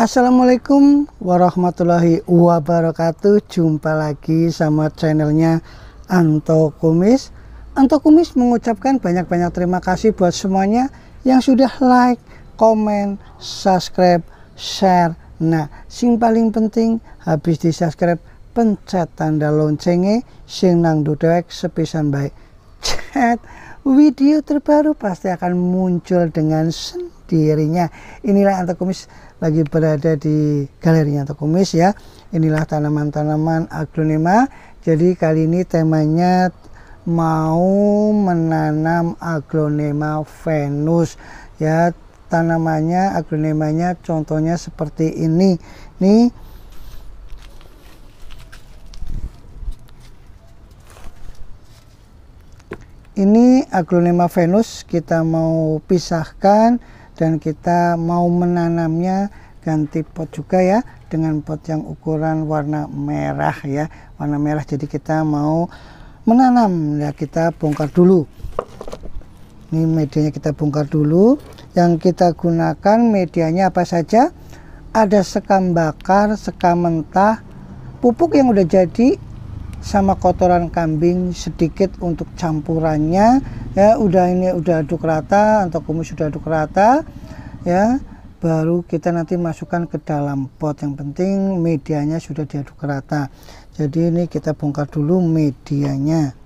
Assalamualaikum warahmatullahi wabarakatuh Jumpa lagi sama channelnya Anto Kumis Anto Kumis mengucapkan banyak-banyak terima kasih buat semuanya Yang sudah like, komen, subscribe, share Nah, sing paling penting habis di subscribe pencet tanda loncengnya sing nang dudek sepisan baik chat video terbaru pasti akan muncul dengan senang dirinya. Inilah antokumis lagi berada di galerinya antokumis ya. Inilah tanaman-tanaman aglonema. Jadi kali ini temanya mau menanam aglonema Venus ya tanamannya aglonemanya contohnya seperti ini nih ini aglonema Venus kita mau pisahkan dan kita mau menanamnya ganti pot juga ya dengan pot yang ukuran warna merah ya warna merah jadi kita mau menanam ya kita bongkar dulu ini medianya kita bongkar dulu yang kita gunakan medianya apa saja ada sekam bakar, sekam mentah, pupuk yang udah jadi, sama kotoran kambing sedikit untuk campurannya ya udah ini udah aduk rata atau kumis sudah aduk rata ya baru kita nanti masukkan ke dalam pot yang penting medianya sudah diaduk rata jadi ini kita bongkar dulu medianya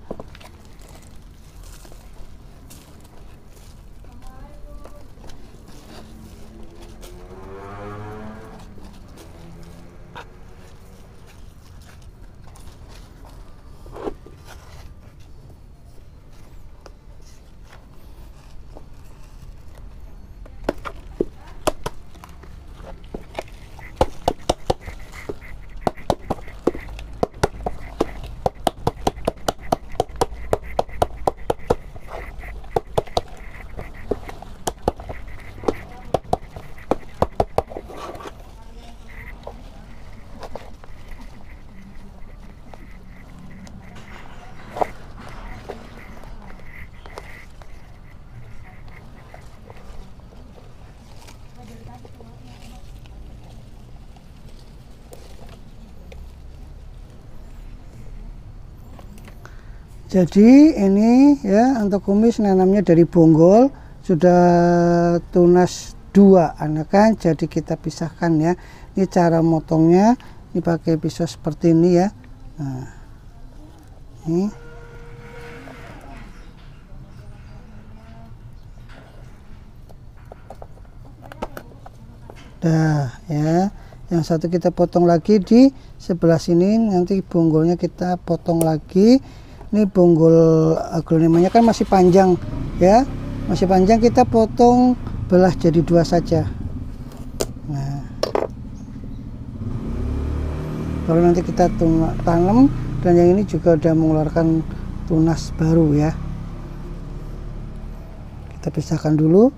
Jadi ini ya untuk kumis nanamnya dari bonggol sudah tunas dua kan? jadi kita pisahkan ya. Ini cara motongnya ini pakai pisau seperti ini ya. Nah. Ini. Dah ya. Yang satu kita potong lagi di sebelah sini nanti bonggolnya kita potong lagi ini bonggol agronimanya kan masih panjang ya masih panjang kita potong belah jadi dua saja nah kalau nanti kita tanam dan yang ini juga udah mengeluarkan tunas baru ya kita pisahkan dulu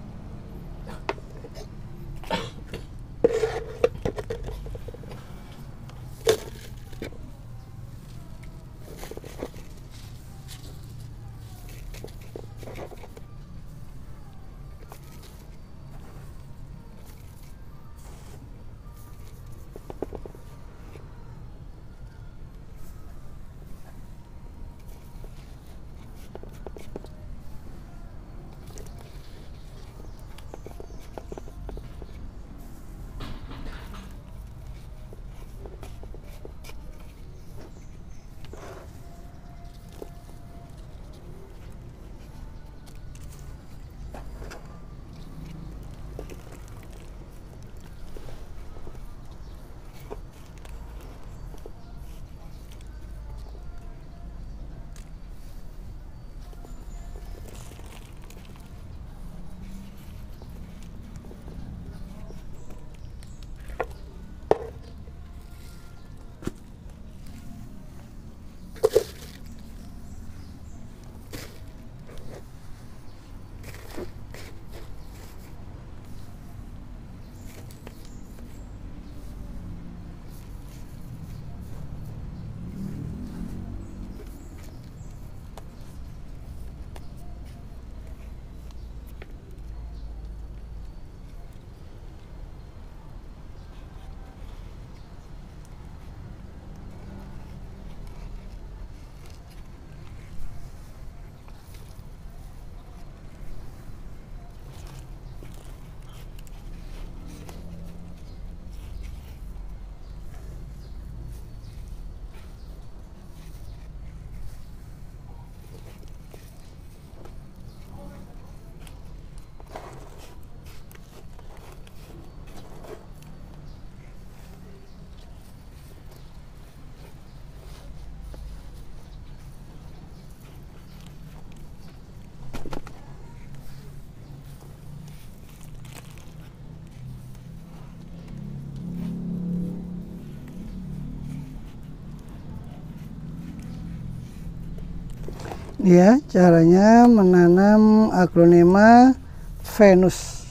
ya caranya menanam aglonema Venus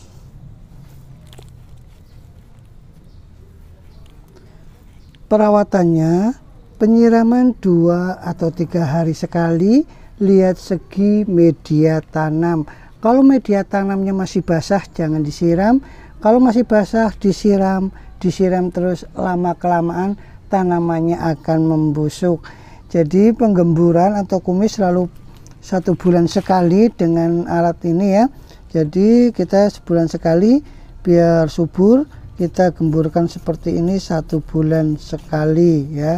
perawatannya penyiraman dua atau tiga hari sekali lihat segi media tanam kalau media tanamnya masih basah jangan disiram kalau masih basah disiram disiram terus lama kelamaan tanamannya akan membusuk jadi penggemburan atau kumis selalu satu bulan sekali dengan alat ini ya jadi kita sebulan sekali biar subur kita gemburkan seperti ini satu bulan sekali ya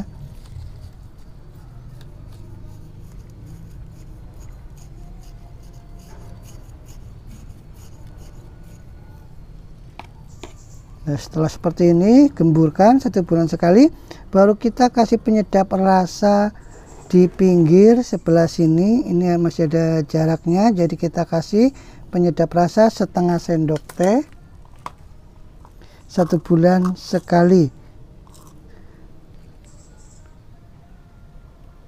Nah, setelah seperti ini, gemburkan satu bulan sekali, baru kita kasih penyedap rasa di pinggir sebelah sini ini masih ada jaraknya jadi kita kasih penyedap rasa setengah sendok teh satu bulan sekali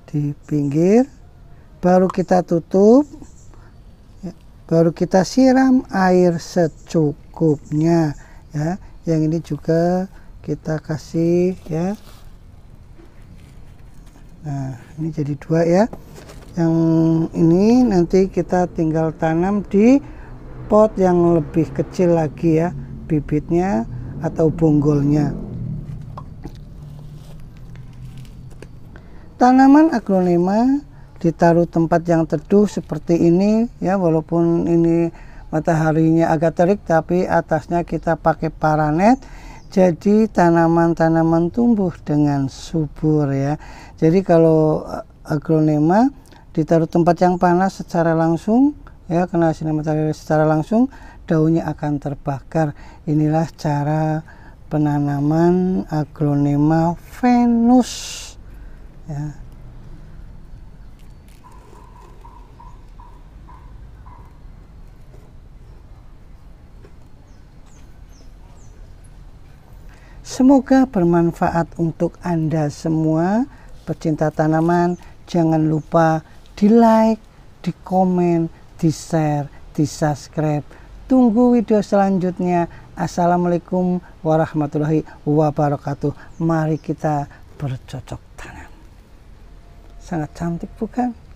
di pinggir baru kita tutup ya, baru kita siram air secukupnya ya yang ini juga kita kasih ya nah ini jadi dua ya yang ini nanti kita tinggal tanam di pot yang lebih kecil lagi ya bibitnya atau bonggolnya tanaman aglonema ditaruh tempat yang teduh seperti ini ya walaupun ini mataharinya agak terik tapi atasnya kita pakai paranet jadi tanaman-tanaman tumbuh dengan subur ya. Jadi kalau eh, aglonema ditaruh tempat yang panas secara langsung ya kena sinar matahari secara langsung daunnya akan terbakar. Inilah cara penanaman aglonema Venus ya. Semoga bermanfaat untuk Anda semua, pecinta tanaman. Jangan lupa di like, di komen, di share, di subscribe. Tunggu video selanjutnya. Assalamualaikum warahmatullahi wabarakatuh. Mari kita bercocok tanam. Sangat cantik bukan?